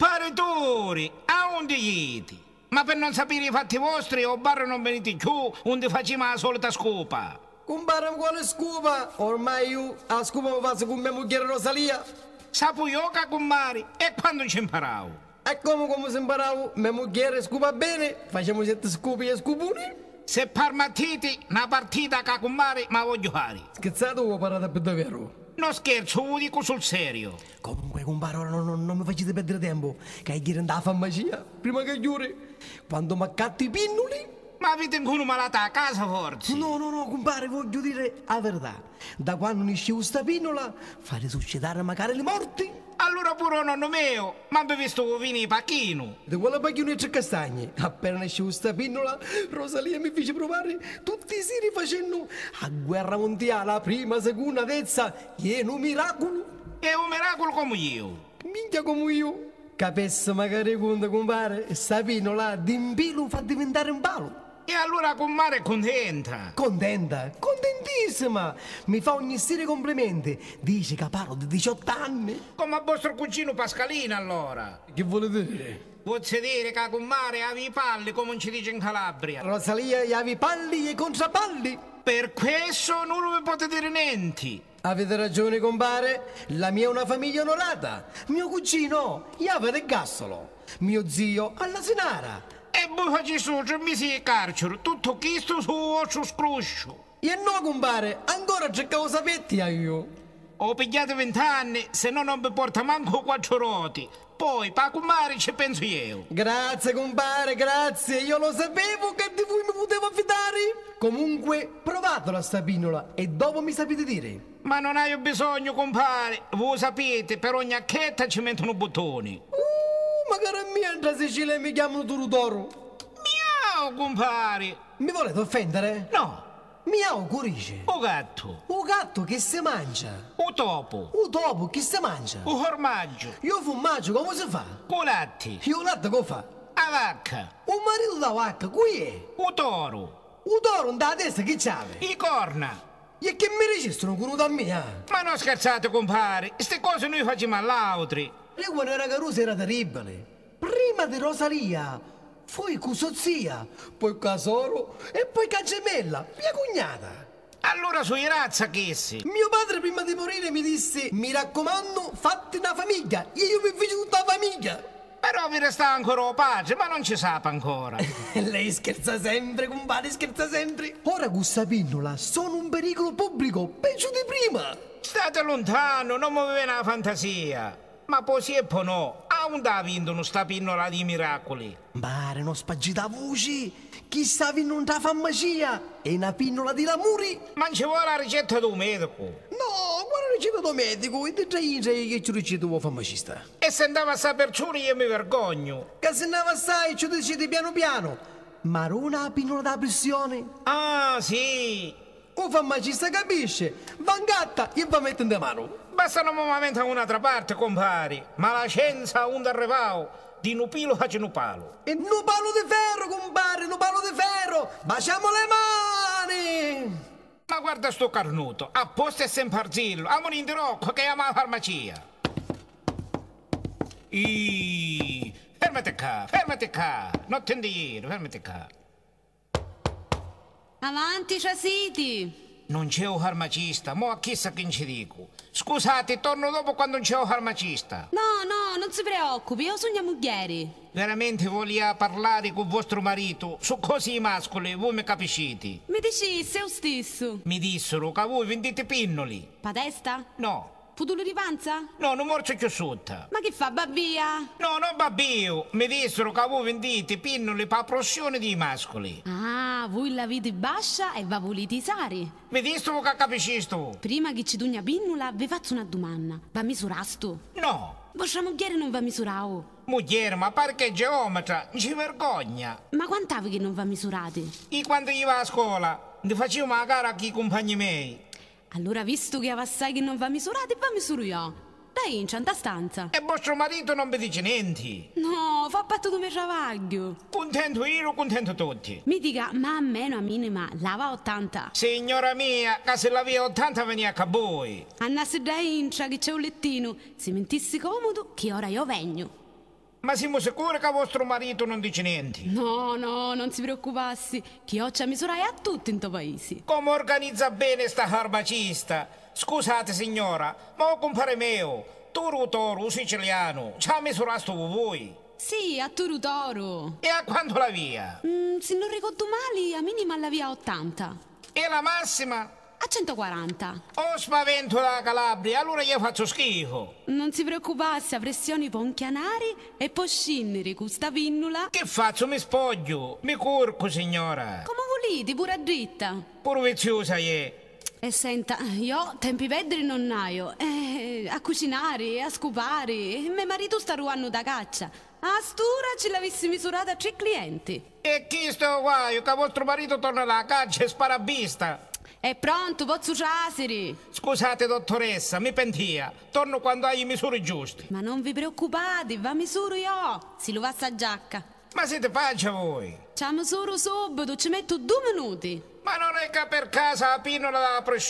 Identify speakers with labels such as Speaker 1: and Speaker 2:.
Speaker 1: Paritore, a onde ieti? Ma per non sapere i fatti vostri, o barra non venite giù,
Speaker 2: onde facciamo la solita scopa. Compare quale scopa? Ormai io la scopa mi faccio con mia moglie Rosalia. Sapo io che compare, e quando ci imparavo? E come come si imparavo? Mia moglie scopa bene, facciamo sette scopi e scopuni. Se parmatiti, una partita che compare, ma voglio fare. Scherzato o parata per davvero? Non scherzo, lo dico sul serio. Com poi comparo, non, non, non mi facete perdere tempo, che hai che andare alla farmacia, prima che chiudi. Quando mi accatti i pinnuli... Ma avete ancora malata a casa forse? No, no, no, compare, voglio dire la verità. Da quando nasce questa pinnola, fa risuscitare magari le morti. Allora pure nonno mio, ma mi visto che vieni pacchino. Di quella pacchino c'è castagne. Appena nasce questa pinnola, Rosalia mi fece provare tutti i siri facendo a guerra mondiale, prima, seconda, terza, pieno miracolo. È un um miracolo come io. Minchia come io. Capesso magari quando compare, Savino là d'impilu fa diventare un palo. E allora comare è contenta. Contenta? Contentissima! Mi fa ogni sera complimenti. Dice che parlo di 18 anni. Come a vostro cugino Pascalino allora. Che volete
Speaker 1: dire? Vuol dire che comare ha i palli come ci dice in Calabria. Rosalia ha i
Speaker 2: palli e i contrappalli. Per questo non vi potete dire niente. Avete ragione, compare. La mia è una famiglia onorata. Mio cugino, Iave del Gassolo. Mio zio, alla Senara. E buca Gesù, mi si carcere. Tutto questo su osso scruscio. E no, compare, ancora cercavo sapetti aiuto.
Speaker 1: Ho pigliato vent'anni, se no non vi porta manco quattro roti. Poi, pa compare ci
Speaker 2: penso io. Grazie compare, grazie. Io lo sapevo che di voi mi potevo affidare. Comunque, provatela sta pinola e dopo mi sapete dire. Ma non hai bisogno,
Speaker 1: compare. Voi sapete, per ogni acchetta
Speaker 2: ci mettono bottoni. Uh, ma cara mia, in Sicilia mi chiamano Turutoro. Miau, compare. Mi volete offendere? No. Mi augurice. O gatto. O gatto che si mangia. O topo. O topo che si mangia. O formaggio. Io formaggio come si fa? Con latte. Io latte come fa? A vacca. O marito da vacca, qui è? O toro. O toro da testa che c'ave? I corna. E che mi registrano con una mia? Ah? Ma non scherzate, compare. Ste cose noi facciamo all'altri. Lei quando era carusa era terribile. Prima di Rosalia con sua zia, poi con casoro e poi con cagemella, mia cognata. Allora sui razza chessi. Mio padre prima di morire mi disse, mi raccomando, fatti una famiglia, io vi faccio tutta la famiglia. Però vi resta ancora pace, ma non ci sapa ancora. Lei scherza sempre, compare, scherza sempre. Ora con questa pinnola, sono un pericolo pubblico, peggio di prima. State
Speaker 1: lontano, non muovete la fantasia. Ma poi sì e poi no non un da vindono sta
Speaker 2: pinnola di miracoli? Bare, non spagita voci! Chissà vinno da farmacia! E una pinnola di lamuri! Ma ci vuole la ricetta di un medico! No, guarda la ricetta di un medico! E te già che ci ricetta un farmacista! E se andava a sapere io mi vergogno! Che se andava a sai ci decidi piano piano! Ma una pinnola da pressione! Ah, sì! Un farmacista capisce! Vangatta e va mettendo
Speaker 1: mano! bastano momento da un'altra parte, compari, ma la scienza un d'arrevao di nupilo a genupalo. E nupalo di ferro, compare, nupalo di ferro, baciamo le mani! Ma guarda sto carnuto, apposta e sempre arzillo, amo un indirocco che ama la farmacia. I... Fermate qua, fermate qua, non tendiero, fermate qua.
Speaker 3: Avanti, Ciasiti!
Speaker 1: Non c'è un farmacista, mo a chissà che ci dico. Scusate, torno dopo quando non c'è un farmacista.
Speaker 3: No, no, non si preoccupi, io sono
Speaker 1: mogliere. Veramente voglio parlare con vostro marito, su cose mascole, voi mi capiscite. Mi dicisse
Speaker 3: io stesso.
Speaker 1: Mi dissero che voi vendete pinnoli.
Speaker 3: Padesta? No,
Speaker 1: Futuro panza? No, non morce più sotto. Ma che fa, babbia? No, non babbio. Mi dissero che voi vendete pinnole per la prossione dei mascoli. Ah, voi la vite
Speaker 3: bassa e va volete isare. Mi dissero che capiscisto. Prima che ci dugna pinnola, vi faccio una domanda. Va misurato? No. Vostra mogliere non va misurao. Mogliere,
Speaker 1: ma perché geometra? Non ci vergogna. Ma quant'ave che non va misurato? E quando gli va a scuola, ne facevo una gara a i compagni miei. Allora, visto che avassai che non va
Speaker 3: misurato, va misuro io. Dai, in c'è stanza. E
Speaker 1: vostro marito non mi dice niente.
Speaker 3: No, fa patto come travaglio.
Speaker 1: Contento io, contento tutti.
Speaker 3: Mi dica, ma a meno a minima,
Speaker 1: lava 80. Signora mia, che se la via 80 venia a voi. Andasse
Speaker 3: da incia che c'è un lettino. Se mentissi comodo, che ora io vengo. Ma siamo
Speaker 1: sicuri che vostro marito non dice niente? No, no, non si preoccupassi. Chioccia misurai a tutti in tuo paese. Come organizza bene sta farmacista? Scusate signora, ma ho compare mio, Turu Toru siciliano, ci ha misurato voi.
Speaker 3: Sì, a Turu
Speaker 1: Toru. E a quanto la via? Mm, se non ricordo male, a minima la via
Speaker 3: 80. E la massima? 140.
Speaker 1: Oh, spavento la Calabria, allora io faccio schifo.
Speaker 3: Non si preoccupasse, pressioni ponchianari e poscinneri, custa vinnula.
Speaker 1: Che faccio? Mi spoglio, mi corco, signora.
Speaker 3: Come volete, pure dritta.
Speaker 1: Pure viziosa, ye.
Speaker 3: E senta, io tempi vedri non aio. Eh, a cucinare, a scupare. Mio marito sta ruando da caccia. A
Speaker 1: Stura ce l'avessi misurata a tre clienti. E chi sto guaio? Che vostro marito torna da caccia e spara a vista. È eh, pronto, pozzo Cesare! Scusate, dottoressa, mi pentia. Torno quando hai i misuri giusti. Ma
Speaker 3: non vi preoccupate, va misuro io! Si lo va sa giacca. Ma siete faccia voi! Ci misuro subito, ci metto due minuti. Ma non è che per casa la pillola della pressione...